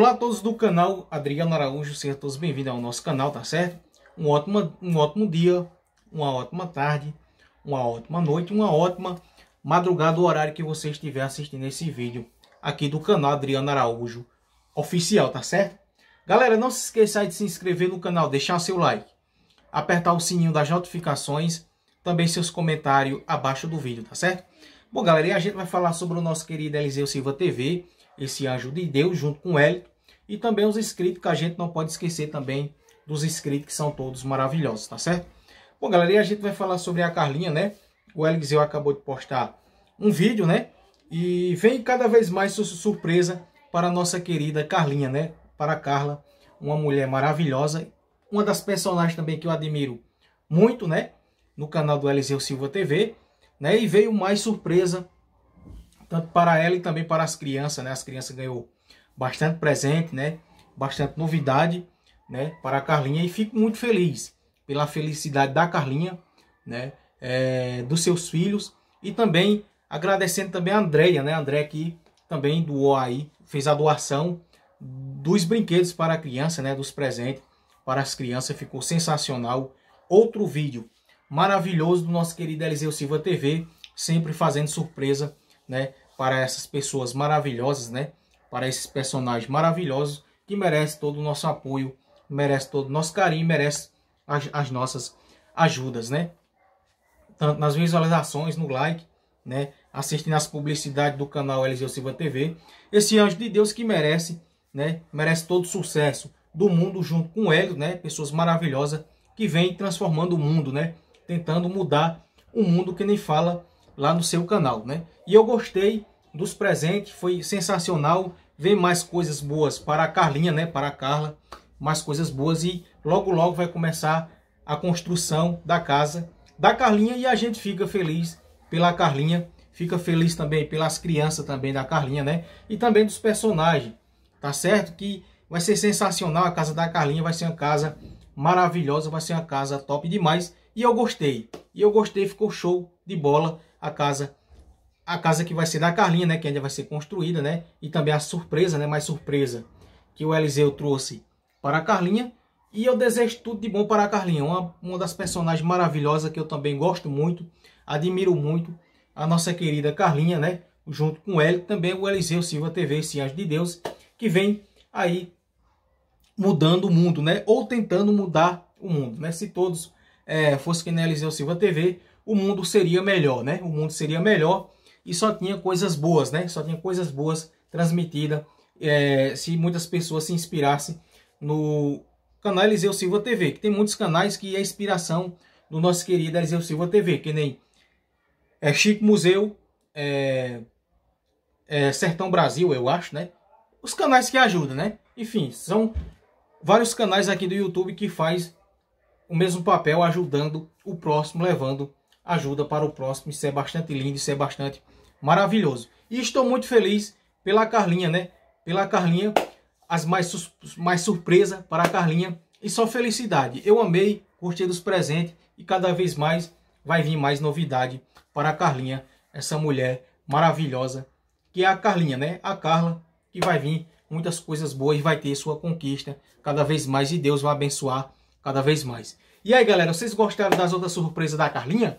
Olá a todos do canal Adriano Araújo, sejam todos bem-vindos ao nosso canal, tá certo? Um ótimo, um ótimo dia, uma ótima tarde, uma ótima noite, uma ótima madrugada, o horário que você estiver assistindo esse vídeo aqui do canal Adriano Araújo Oficial, tá certo? Galera, não se esqueça de se inscrever no canal, deixar seu like, apertar o sininho das notificações, também seus comentários abaixo do vídeo, tá certo? Bom, galera, e a gente vai falar sobre o nosso querido Eliseu Silva TV, esse anjo de Deus, junto com o Hélio, e também os inscritos, que a gente não pode esquecer também dos inscritos, que são todos maravilhosos, tá certo? Bom, galera, e a gente vai falar sobre a Carlinha, né? O Eliseu acabou de postar um vídeo, né? E vem cada vez mais surpresa para a nossa querida Carlinha, né? Para a Carla, uma mulher maravilhosa. Uma das personagens também que eu admiro muito, né? No canal do Eliseu Silva TV. Né? E veio mais surpresa, tanto para ela e também para as crianças, né? As crianças ganhou bastante presente, né? Bastante novidade, né? Para a Carlinha e fico muito feliz pela felicidade da Carlinha, né? É, dos seus filhos e também agradecendo também a Andreia, né? A Andréia que também doou aí, fez a doação dos brinquedos para a criança, né? Dos presentes para as crianças, ficou sensacional. Outro vídeo maravilhoso do nosso querido Eliseu Silva TV, sempre fazendo surpresa, né? Para essas pessoas maravilhosas, né? para esses personagens maravilhosos que merecem todo o nosso apoio, merece todo o nosso carinho, merece as, as nossas ajudas, né? Tanto nas visualizações, no like, né? Assistindo as publicidades do canal Eliseu Silva TV. Esse anjo de Deus que merece, né? Merece todo o sucesso do mundo junto com ele, né? Pessoas maravilhosas que vêm transformando o mundo, né? Tentando mudar o mundo que nem fala lá no seu canal, né? E eu gostei dos presentes, foi sensacional. Vem mais coisas boas para a Carlinha, né? Para a Carla, mais coisas boas e logo logo vai começar a construção da casa da Carlinha e a gente fica feliz pela Carlinha, fica feliz também pelas crianças também da Carlinha, né? E também dos personagens, tá certo? Que vai ser sensacional a casa da Carlinha, vai ser uma casa maravilhosa, vai ser uma casa top demais. E eu gostei, e eu gostei, ficou show de bola a casa a casa que vai ser da Carlinha, né, que ainda vai ser construída, né, e também a surpresa, né, mais surpresa que o Eliseu trouxe para a Carlinha. E eu desejo tudo de bom para a Carlinha, uma, uma das personagens maravilhosas que eu também gosto muito, admiro muito a nossa querida Carlinha, né, junto com ela também o Eliseu Silva TV, esse anjo de Deus, que vem aí mudando o mundo, né, ou tentando mudar o mundo, né, se todos é, fossem que nem Eliseu Silva TV, o mundo seria melhor, né, o mundo seria melhor, e só tinha coisas boas, né? Só tinha coisas boas transmitida é, se muitas pessoas se inspirassem no canal Eliseu Silva TV, que tem muitos canais que é inspiração do nosso querido Eliseu Silva TV, que nem é Chico Museu, é, é Sertão Brasil, eu acho, né? Os canais que ajudam, né? Enfim, são vários canais aqui do YouTube que faz o mesmo papel ajudando o próximo, levando ajuda para o próximo. Isso é bastante lindo, isso é bastante maravilhoso. E estou muito feliz pela Carlinha, né? Pela Carlinha, as mais, mais surpresa para a Carlinha e só felicidade. Eu amei, gostei dos presentes e cada vez mais vai vir mais novidade para a Carlinha, essa mulher maravilhosa que é a Carlinha, né? A Carla, que vai vir muitas coisas boas e vai ter sua conquista cada vez mais e Deus vai abençoar cada vez mais. E aí, galera, vocês gostaram das outras surpresas da Carlinha?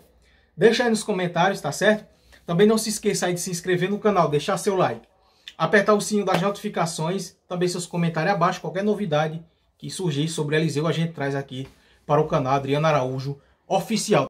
Deixa aí nos comentários, tá certo? Também não se esqueça aí de se inscrever no canal, deixar seu like, apertar o sininho das notificações, também seus comentários abaixo, qualquer novidade que surgir sobre Eliseu a gente traz aqui para o canal Adriano Araújo Oficial.